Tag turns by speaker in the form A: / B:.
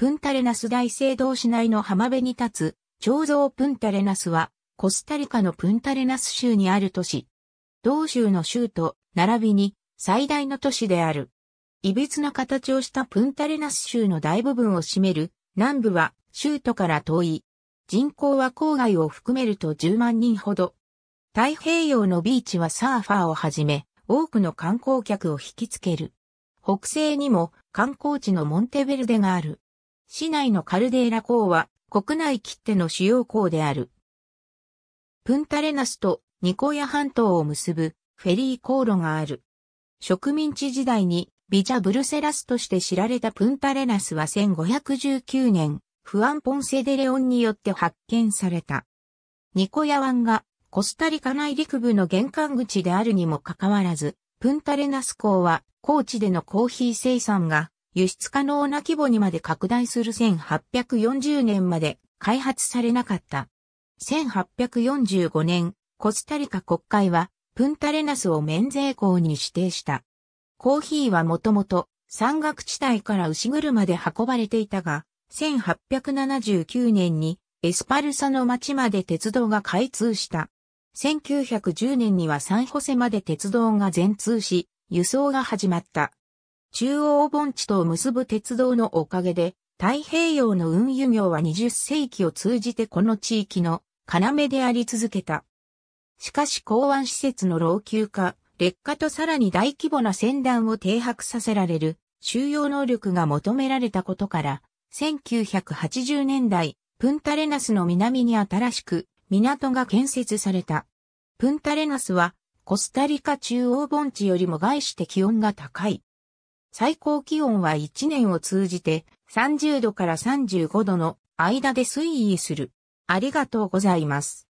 A: プンタレナス大聖堂市内の浜辺に立つ、彫像プンタレナスは、コスタリカのプンタレナス州にある都市。同州の州都、並びに、最大の都市である。つな形をしたプンタレナス州の大部分を占める、南部は州都から遠い。人口は郊外を含めると10万人ほど。太平洋のビーチはサーファーをはじめ、多くの観光客を引きつける。北西にも観光地のモンテベルデがある。市内のカルデーラ港は国内切手の主要港である。プンタレナスとニコヤ半島を結ぶフェリー航路がある。植民地時代にビジャ・ブルセラスとして知られたプンタレナスは1519年、フアン・ポンセデレオンによって発見された。ニコヤ湾がコスタリカ内陸部の玄関口であるにもかかわらず、プンタレナス港は高地でのコーヒー生産が輸出可能な規模にまで拡大する1840年まで開発されなかった。1845年、コスタリカ国会は、プンタレナスを免税港に指定した。コーヒーはもともと山岳地帯から牛車で運ばれていたが、1879年にエスパルサの町まで鉄道が開通した。1910年にはサンホセまで鉄道が全通し、輸送が始まった。中央盆地とを結ぶ鉄道のおかげで、太平洋の運輸業は20世紀を通じてこの地域の要であり続けた。しかし港湾施設の老朽化、劣化とさらに大規模な船団を停泊させられる収容能力が求められたことから、1980年代、プンタレナスの南に新しく港が建設された。プンタレナスはコスタリカ中央盆地よりも外して気温が高い。最高気温は1年を通じて30度から35度の間で推移する。ありがとうございます。